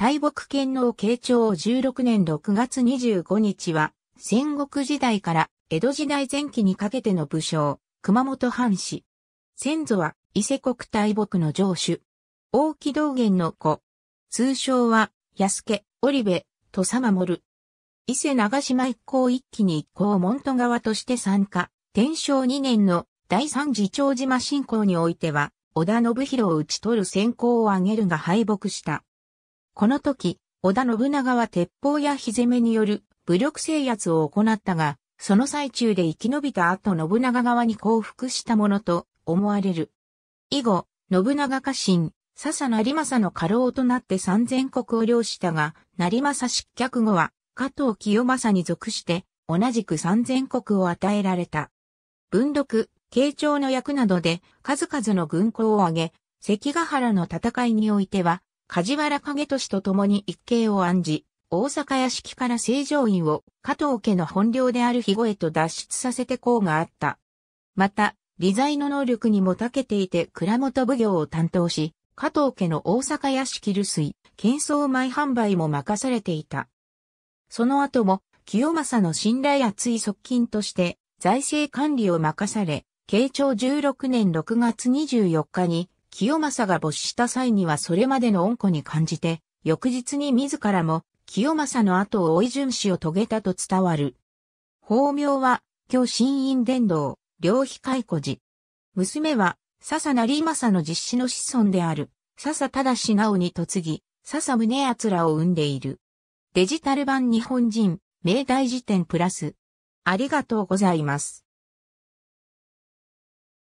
大木剣の慶長16年6月25日は、戦国時代から江戸時代前期にかけての武将、熊本藩士。先祖は伊勢国大木の城主。大木道元の子。通称は、安家、織部、土佐守。伊勢長島一行一気に一行門戸側として参加。天正2年の第三次長島進行においては、織田信弘を討ち取る先行を挙げるが敗北した。この時、織田信長は鉄砲や火攻めによる武力制圧を行ったが、その最中で生き延びた後信長側に降伏したものと思われる。以後、信長家臣、笹成政の家老となって三千国を領したが、成政失脚後は、加藤清正に属して、同じく三千国を与えられた。文禄、慶長の役などで、数々の軍功を挙げ、関ヶ原の戦いにおいては、梶原景俊と共に一計を案じ、大阪屋敷から成城院を加藤家の本領である肥後へと脱出させて功があった。また、理財の能力にも長けていて蔵元奉行を担当し、加藤家の大阪屋敷留水、喧騒米販売も任されていた。その後も、清正の信頼厚い側近として、財政管理を任され、慶長16年6月24日に清正が没した際にはそれまでの恩子に感じて、翌日に自らも清正の後を追い順守を遂げたと伝わる。法名は、京新院伝道、両妃解古寺。娘は、笹成政の実子の子孫である、笹忠直に嫁ぎ、笹宗奴らを生んでいる。デジタル版日本人、明大辞典プラス。ありがとうございます。